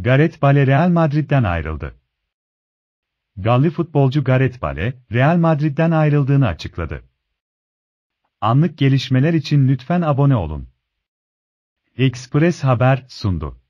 Gareth Bale Real Madrid'den ayrıldı. Galli futbolcu Gareth Bale, Real Madrid'den ayrıldığını açıkladı. Anlık gelişmeler için lütfen abone olun. Express Haber sundu.